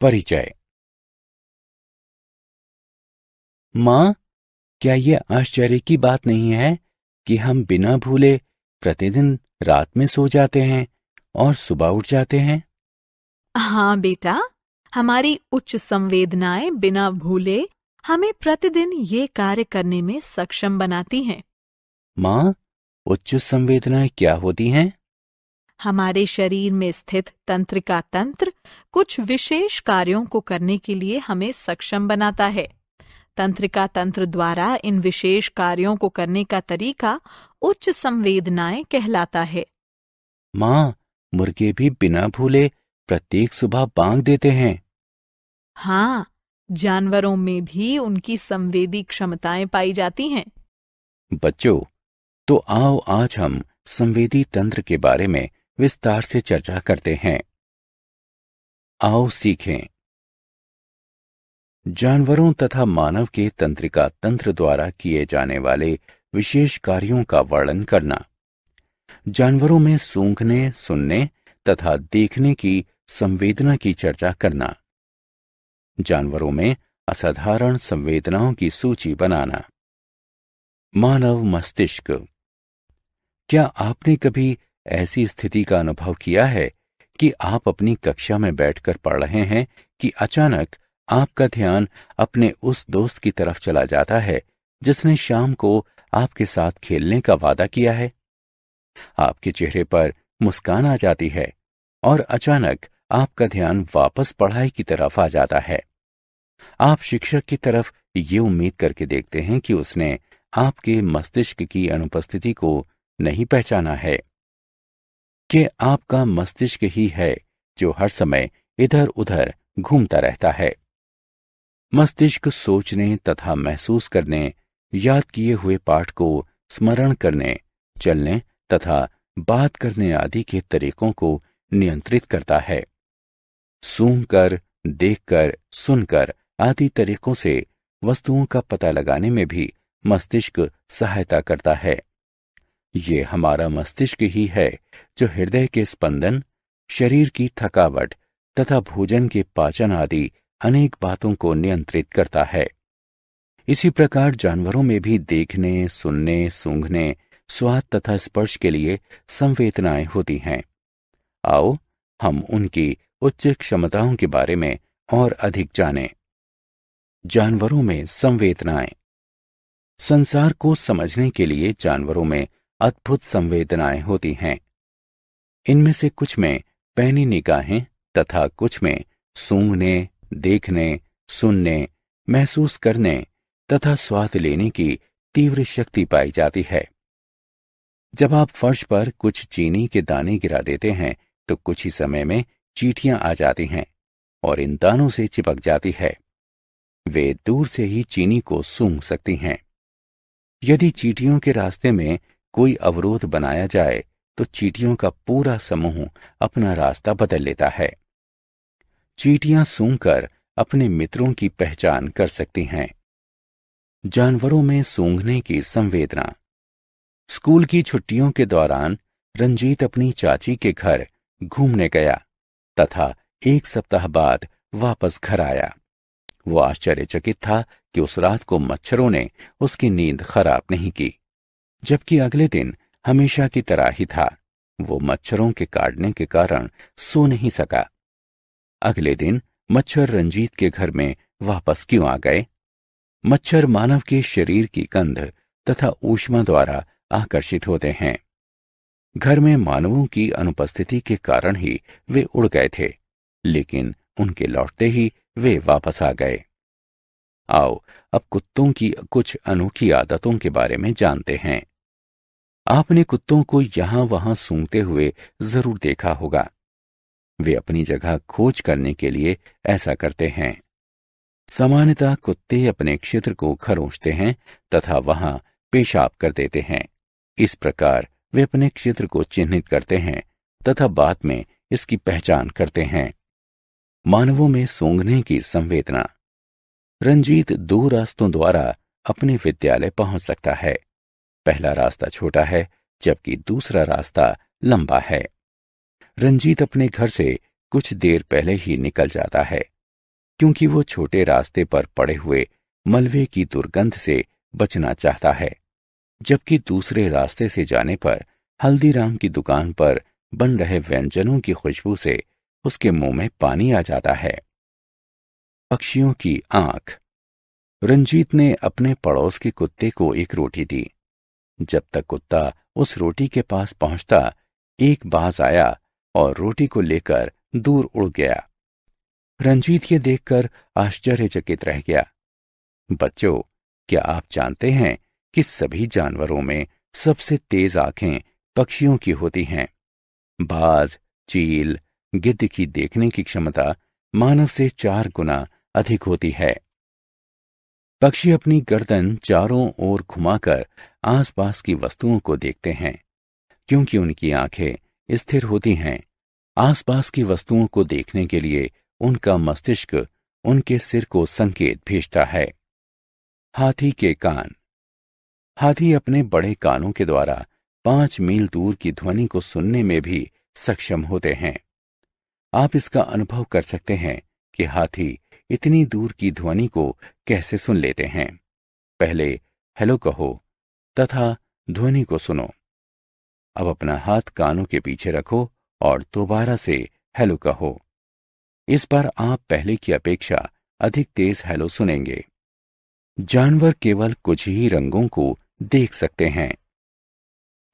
परिचय मां क्या यह आश्चर्य की बात नहीं है कि हम बिना भूले प्रतिदिन रात में सो जाते हैं और सुबह उठ जाते हैं हाँ बेटा हमारी उच्च संवेदनाएं बिना भूले हमें प्रतिदिन ये कार्य करने में सक्षम बनाती हैं माँ उच्च संवेदनाएं क्या होती हैं? हमारे शरीर में स्थित तंत्रिका तंत्र कुछ विशेष कार्यों को करने के लिए हमें सक्षम बनाता है तंत्रिका तंत्र द्वारा इन विशेष कार्यों को करने का तरीका उच्च संवेदनाएं कहलाता है माँ मुर्गे भी बिना भूले प्रत्येक सुबह बांग देते हैं हाँ जानवरों में भी उनकी संवेदी क्षमताएं पाई जाती हैं बच्चों तो आओ आज हम संवेदी तंत्र के बारे में विस्तार से चर्चा करते हैं आओ सीखें जानवरों तथा मानव के तंत्रिका तंत्र द्वारा किए जाने वाले विशेष कार्यों का वर्णन करना जानवरों में सूंघने सुनने तथा देखने की संवेदना की चर्चा करना जानवरों में असाधारण संवेदनाओं की सूची बनाना मानव मस्तिष्क क्या आपने कभी ऐसी स्थिति का अनुभव किया है कि आप अपनी कक्षा में बैठकर पढ़ रहे हैं कि अचानक आपका ध्यान अपने उस दोस्त की तरफ चला जाता है जिसने शाम को आपके साथ खेलने का वादा किया है आपके चेहरे पर मुस्कान आ जाती है और अचानक आपका ध्यान वापस पढ़ाई की तरफ आ जाता है आप शिक्षक की तरफ ये उम्मीद करके देखते हैं कि उसने आपके मस्तिष्क की अनुपस्थिति को नहीं पहचाना है कि आपका मस्तिष्क ही है जो हर समय इधर उधर घूमता रहता है मस्तिष्क सोचने तथा महसूस करने याद किए हुए पाठ को स्मरण करने चलने तथा बात करने आदि के तरीकों को नियंत्रित करता है सूंघकर देखकर सुनकर आदि तरीकों से वस्तुओं का पता लगाने में भी मस्तिष्क सहायता करता है ये हमारा मस्तिष्क ही है जो हृदय के स्पंदन शरीर की थकावट तथा भोजन के पाचन आदि अनेक बातों को नियंत्रित करता है इसी प्रकार जानवरों में भी देखने सुनने सूंघने स्वाद तथा स्पर्श के लिए संवेदनाएं होती हैं आओ हम उनकी उच्च क्षमताओं के बारे में और अधिक जानें। जानवरों में संवेदनाएं संसार को समझने के लिए जानवरों में अद्भुत संवेदनाएं होती हैं इनमें से कुछ में पहनी निगाहें तथा कुछ में सूंघने देखने सुनने महसूस करने तथा स्वाद लेने की तीव्र शक्ति पाई जाती है जब आप फर्श पर कुछ चीनी के दाने गिरा देते हैं तो कुछ ही समय में चीटियां आ जाती हैं और इन दानों से चिपक जाती है वे दूर से ही चीनी को सूंघ सकती हैं यदि चीटियों के रास्ते में कोई अवरोध बनाया जाए तो चीटियों का पूरा समूह अपना रास्ता बदल लेता है चीटियां सूंघकर अपने मित्रों की पहचान कर सकती हैं जानवरों में सूंघने की संवेदना स्कूल की छुट्टियों के दौरान रंजीत अपनी चाची के घर घूमने गया तथा एक सप्ताह बाद वापस घर आया वो आश्चर्यचकित था कि उस रात को मच्छरों ने उसकी नींद खराब नहीं की जबकि अगले दिन हमेशा की तरह ही था वो मच्छरों के काटने के कारण सो नहीं सका अगले दिन मच्छर रंजीत के घर में वापस क्यों आ गए मच्छर मानव के शरीर की कंध तथा ऊष्मा द्वारा आकर्षित होते हैं घर में मानवों की अनुपस्थिति के कारण ही वे उड़ गए थे लेकिन उनके लौटते ही वे वापस आ गए आओ अब कुत्तों की कुछ अनोखी आदतों के बारे में जानते हैं आपने कुत्तों को यहां वहां सूंघते हुए जरूर देखा होगा वे अपनी जगह खोज करने के लिए ऐसा करते हैं सामान्यतः कुत्ते अपने क्षेत्र को खरोंचते हैं तथा वहां पेशाब कर देते हैं इस प्रकार वे अपने क्षेत्र को चिन्हित करते हैं तथा बाद में इसकी पहचान करते हैं मानवों में सूंघने की संवेदना रंजीत दो रास्तों द्वारा अपने विद्यालय पहुंच सकता है पहला रास्ता छोटा है जबकि दूसरा रास्ता लंबा है रंजीत अपने घर से कुछ देर पहले ही निकल जाता है क्योंकि वो छोटे रास्ते पर पड़े हुए मलबे की दुर्गंध से बचना चाहता है जबकि दूसरे रास्ते से जाने पर हल्दीराम की दुकान पर बन रहे व्यंजनों की खुशबू से उसके मुंह में पानी आ जाता है पक्षियों की आंख रंजीत ने अपने पड़ोस के कुत्ते को एक रोटी दी जब तक कुत्ता उस रोटी के पास पहुंचता एक बाज आया और रोटी को लेकर दूर उड़ गया रंजीत ये देखकर आश्चर्यचकित रह गया बच्चों क्या आप जानते हैं कि सभी जानवरों में सबसे तेज आंखें पक्षियों की होती हैं बाज चील गिद्ध की देखने की क्षमता मानव से चार गुना अधिक होती है पक्षी अपनी गर्दन चारों ओर घुमाकर आसपास की वस्तुओं को देखते हैं क्योंकि उनकी आंखें स्थिर होती हैं आसपास की वस्तुओं को देखने के लिए उनका मस्तिष्क उनके सिर को संकेत भेजता है हाथी के कान हाथी अपने बड़े कानों के द्वारा पांच मील दूर की ध्वनि को सुनने में भी सक्षम होते हैं आप इसका अनुभव कर सकते हैं कि हाथी इतनी दूर की ध्वनि को कैसे सुन लेते हैं पहले हेलो कहो तथा ध्वनि को सुनो अब अपना हाथ कानों के पीछे रखो और दोबारा से हेलो कहो इस बार आप पहले की अपेक्षा अधिक तेज हेलो सुनेंगे जानवर केवल कुछ ही रंगों को देख सकते हैं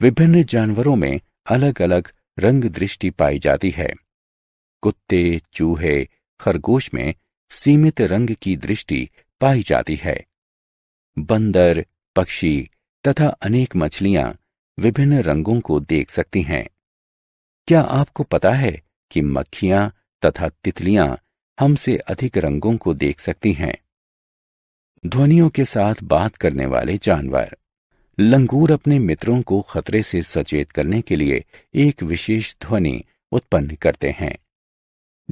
विभिन्न जानवरों में अलग अलग रंग दृष्टि पाई जाती है कुत्ते चूहे खरगोश में सीमित रंग की दृष्टि पाई जाती है बंदर पक्षी तथा अनेक मछलियां विभिन्न रंगों को देख सकती हैं क्या आपको पता है कि मक्खियां तथा तितलियां हमसे अधिक रंगों को देख सकती हैं ध्वनियों के साथ बात करने वाले जानवर लंगूर अपने मित्रों को खतरे से सचेत करने के लिए एक विशेष ध्वनि उत्पन्न करते हैं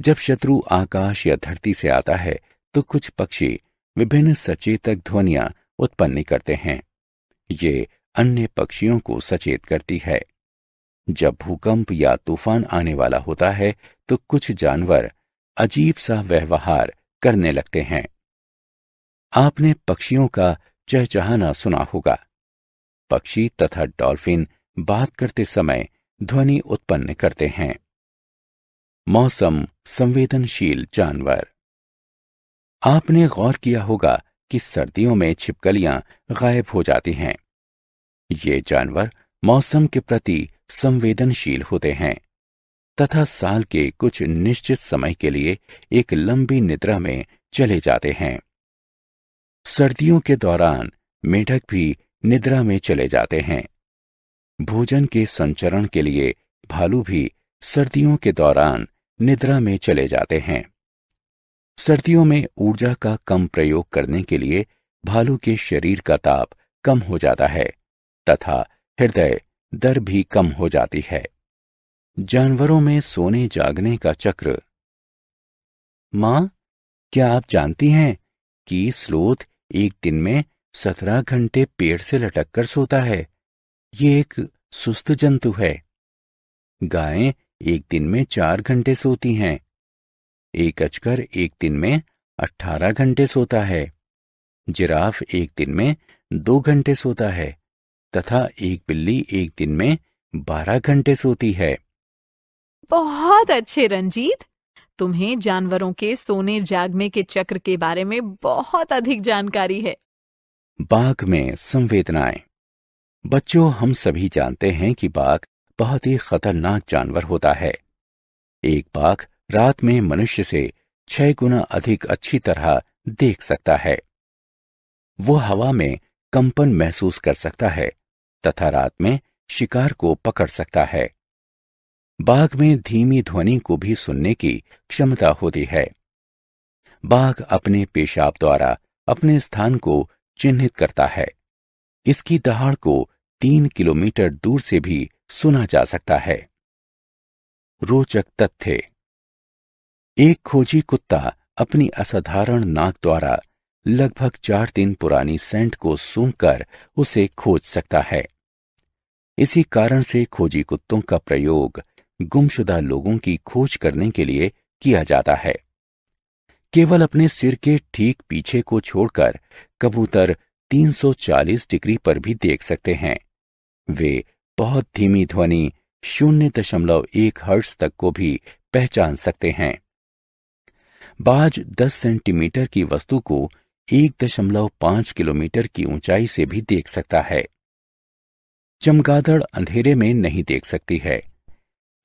जब शत्रु आकाश या धरती से आता है तो कुछ पक्षी विभिन्न सचेतक ध्वनियां उत्पन्न करते हैं ये अन्य पक्षियों को सचेत करती है जब भूकंप या तूफान आने वाला होता है तो कुछ जानवर अजीब सा व्यवहार करने लगते हैं आपने पक्षियों का चहचहाना सुना होगा पक्षी तथा डॉल्फिन बात करते समय ध्वनि उत्पन्न करते हैं मौसम संवेदनशील जानवर आपने गौर किया होगा कि सर्दियों में छिपकलियां गायब हो जाती हैं ये जानवर मौसम के प्रति संवेदनशील होते हैं तथा साल के कुछ निश्चित समय के लिए एक लंबी निद्रा में चले जाते हैं सर्दियों के दौरान मेढक भी निद्रा में चले जाते हैं भोजन के संचरण के लिए भालू भी सर्दियों के दौरान निद्रा में चले जाते हैं सर्दियों में ऊर्जा का कम प्रयोग करने के लिए भालू के शरीर का ताप कम हो जाता है तथा हृदय दर भी कम हो जाती है जानवरों में सोने जागने का चक्र मां क्या आप जानती हैं कि स्लोथ एक दिन में सत्रह घंटे पेड़ से लटककर सोता है ये एक सुस्त जंतु है गायें एक दिन में चार घंटे सोती हैं एक अजगर एक दिन में अट्ठारह घंटे सोता है जिराफ एक दिन में दो घंटे सोता है तथा एक बिल्ली एक दिन में बारह घंटे सोती है बहुत अच्छे रंजीत तुम्हें जानवरों के सोने जागने के चक्र के बारे में बहुत अधिक जानकारी है बाघ में संवेदनाएं बच्चों हम सभी जानते हैं कि बाघ बहुत ही खतरनाक जानवर होता है एक बाघ रात में मनुष्य से छह गुना अधिक अच्छी तरह देख सकता है वो हवा में कंपन महसूस कर सकता है तथा रात में शिकार को पकड़ सकता है बाघ में धीमी ध्वनि को भी सुनने की क्षमता होती है बाघ अपने पेशाब द्वारा अपने स्थान को चिन्हित करता है इसकी दहाड़ को तीन किलोमीटर दूर से भी सुना जा सकता है रोचक तथ्य एक खोजी कुत्ता अपनी असाधारण नाक द्वारा लगभग चार दिन पुरानी सेंट को सूंघकर उसे खोज सकता है इसी कारण से खोजी कुत्तों का प्रयोग गुमशुदा लोगों की खोज करने के लिए किया जाता है केवल अपने सिर के ठीक पीछे को छोड़कर कबूतर 340 डिग्री पर भी देख सकते हैं वे बहुत धीमी ध्वनि शून्य दशमलव एक हर्ष तक को भी पहचान सकते हैं बाज 10 सेंटीमीटर की वस्तु को एक दशमलव पांच किलोमीटर की ऊंचाई से भी देख सकता है चमगादड़ अंधेरे में नहीं देख सकती है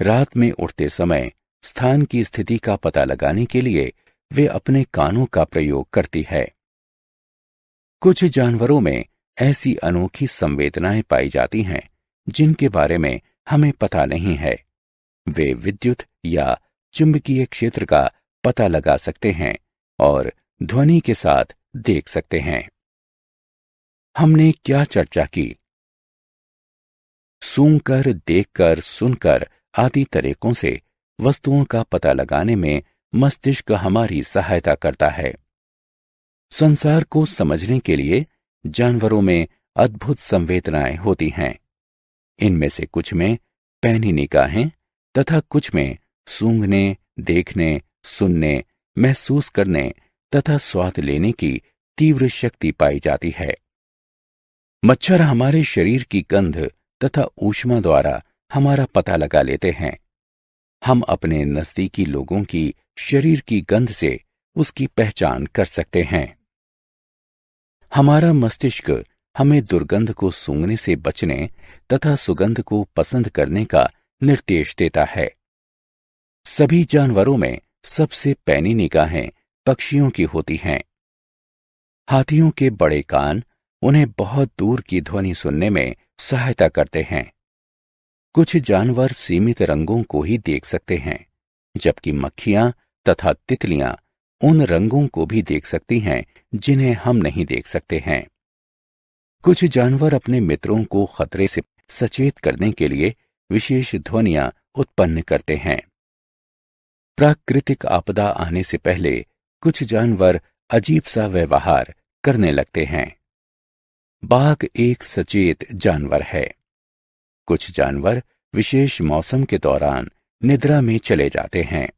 रात में उठते समय स्थान की स्थिति का पता लगाने के लिए वे अपने कानों का प्रयोग करती है कुछ जानवरों में ऐसी अनोखी संवेदनाएं पाई जाती हैं जिनके बारे में हमें पता नहीं है वे विद्युत या चुंबकीय क्षेत्र का पता लगा सकते हैं और ध्वनि के साथ देख सकते हैं हमने क्या चर्चा की सूंघकर देखकर सुनकर आदि तरीकों से वस्तुओं का पता लगाने में मस्तिष्क हमारी सहायता करता है संसार को समझने के लिए जानवरों में अद्भुत संवेदनाएं होती हैं इनमें से कुछ में पैनी निकाहें तथा कुछ में सूंघने देखने सुनने महसूस करने तथा स्वाद लेने की तीव्र शक्ति पाई जाती है मच्छर हमारे शरीर की गंध तथा ऊष्मा द्वारा हमारा पता लगा लेते हैं हम अपने नजदीकी लोगों की शरीर की गंध से उसकी पहचान कर सकते हैं हमारा मस्तिष्क हमें दुर्गंध को सूंघने से बचने तथा सुगंध को पसंद करने का निर्देश देता है सभी जानवरों में सबसे पैनी निगाहें पक्षियों की होती हैं हाथियों के बड़े कान उन्हें बहुत दूर की ध्वनि सुनने में सहायता करते हैं कुछ जानवर सीमित रंगों को ही देख सकते हैं जबकि मक्खियां तथा तितलियां उन रंगों को भी देख सकती हैं जिन्हें हम नहीं देख सकते हैं कुछ जानवर अपने मित्रों को खतरे से सचेत करने के लिए विशेष ध्वनियां उत्पन्न करते हैं प्राकृतिक आपदा आने से पहले कुछ जानवर अजीब सा व्यवहार करने लगते हैं बाघ एक सचेत जानवर है कुछ जानवर विशेष मौसम के दौरान निद्रा में चले जाते हैं